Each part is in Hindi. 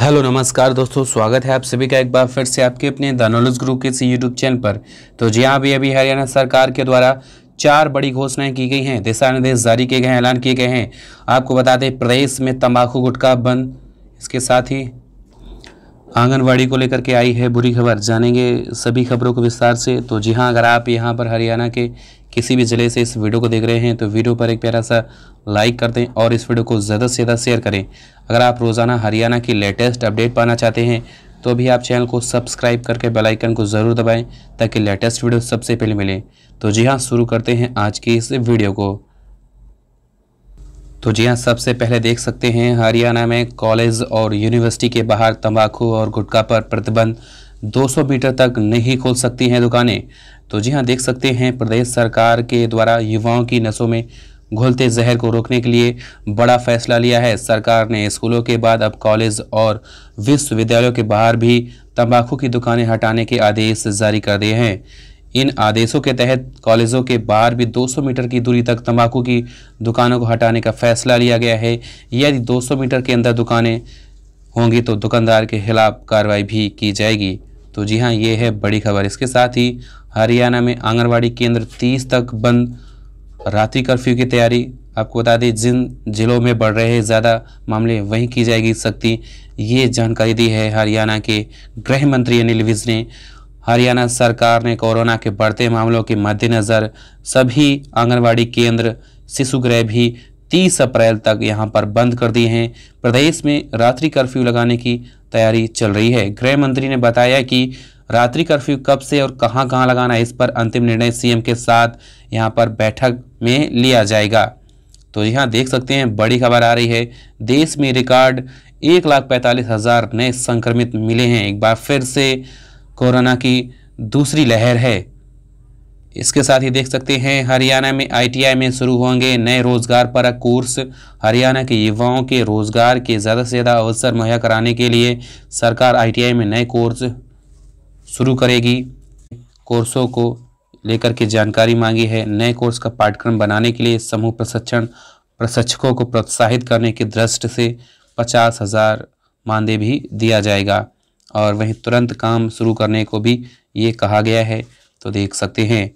हेलो नमस्कार दोस्तों स्वागत है आप सभी का एक बार फिर से आपके अपने द नॉलेज ग्रुप के यूट्यूब चैनल पर तो जी हाँ अभी अभी हरियाणा सरकार के द्वारा चार बड़ी घोषणाएं की गई हैं दिशा निर्देश जारी किए गए हैं ऐलान किए गए हैं आपको बता दें प्रदेश में तंबाकू गुटखा बंद इसके साथ ही आंगनवाड़ी को लेकर के आई है बुरी खबर जानेंगे सभी खबरों को विस्तार से तो जी हाँ अगर आप यहाँ पर हरियाणा के किसी भी ज़िले से इस वीडियो को देख रहे हैं तो वीडियो पर एक प्यारा सा लाइक कर दें और इस वीडियो को ज़्यादा से ज़्यादा शेयर करें अगर आप रोज़ाना हरियाणा की लेटेस्ट अपडेट पाना चाहते हैं तो भी आप चैनल को सब्सक्राइब करके बेल आइकन को ज़रूर दबाएं ताकि लेटेस्ट वीडियो सबसे पहले मिले तो जी हाँ शुरू करते हैं आज की इस वीडियो को तो जी हाँ सबसे पहले देख सकते हैं हरियाणा में कॉलेज और यूनिवर्सिटी के बाहर तंबाकू और गुटखा पर प्रतिबंध 200 मीटर तक नहीं खोल सकती हैं दुकानें तो जी हाँ देख सकते हैं प्रदेश सरकार के द्वारा युवाओं की नसों में घुलते जहर को रोकने के लिए बड़ा फैसला लिया है सरकार ने स्कूलों के बाद अब कॉलेज और विश्वविद्यालयों के बाहर भी तंबाकू की दुकानें हटाने के आदेश जारी कर दिए हैं इन आदेशों के तहत कॉलेजों के बाहर भी 200 मीटर की दूरी तक तंबाकू की दुकानों को हटाने का फैसला लिया गया है यदि 200 मीटर के अंदर दुकानें होंगी तो दुकानदार के खिलाफ कार्रवाई भी की जाएगी तो जी हाँ ये है बड़ी खबर इसके साथ ही हरियाणा में आंगनबाड़ी केंद्र तीस तक बंद रात्रि कर्फ्यू की तैयारी आपको बता दें जिन जिलों में बढ़ रहे हैं ज़्यादा मामले वहीं की जाएगी सख्ती ये जानकारी दी है हरियाणा के गृह मंत्री अनिल विज ने हरियाणा सरकार ने कोरोना के बढ़ते मामलों के मद्देनज़र सभी आंगनवाड़ी केंद्र शिशु गृह भी 30 अप्रैल तक यहां पर बंद कर दिए हैं प्रदेश में रात्रि कर्फ्यू लगाने की तैयारी चल रही है गृह मंत्री ने बताया कि रात्रि कर्फ्यू कब से और कहां कहां लगाना है इस पर अंतिम निर्णय सीएम के साथ यहां पर बैठक में लिया जाएगा तो यहाँ देख सकते हैं बड़ी खबर आ रही है देश में रिकॉर्ड एक लाख पैंतालीस हज़ार नए संक्रमित मिले हैं एक बार फिर से कोरोना की दूसरी लहर है इसके साथ ही देख सकते हैं हरियाणा में आईटीआई में शुरू होंगे नए रोजगार पर कोर्स हरियाणा के युवाओं के रोजगार के ज़्यादा से ज़्यादा अवसर मुहैया कराने के लिए सरकार आईटीआई में नए कोर्स शुरू करेगी कोर्सों को लेकर के जानकारी मांगी है नए कोर्स का पाठ्यक्रम बनाने के लिए समूह प्रशिक्षण प्रशिक्षकों को प्रोत्साहित करने के दृष्टि से पचास हज़ार मानदेय भी दिया जाएगा और वहीं तुरंत काम शुरू करने को भी ये कहा गया है तो देख सकते हैं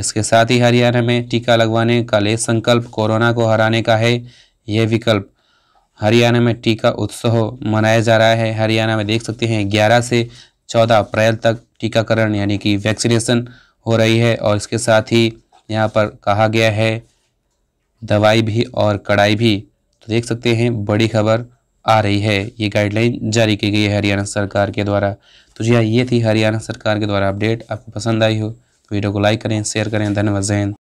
इसके साथ ही हरियाणा में टीका लगवाने का ले संकल्प कोरोना को हराने का है यह विकल्प हरियाणा में टीका उत्सव मनाया जा रहा है हरियाणा में देख सकते हैं ग्यारह से चौदह अप्रैल तक टीकाकरण यानी कि वैक्सीनेशन हो रही है और इसके साथ ही यहाँ पर कहा गया है दवाई भी और कड़ाई भी तो देख सकते हैं बड़ी खबर आ रही है ये गाइडलाइन जारी की गई है हरियाणा सरकार के द्वारा तो जी हाँ ये थी हरियाणा सरकार के द्वारा अपडेट आपको पसंद आई हो तो वीडियो को लाइक करें शेयर करें धन्यवाद जैन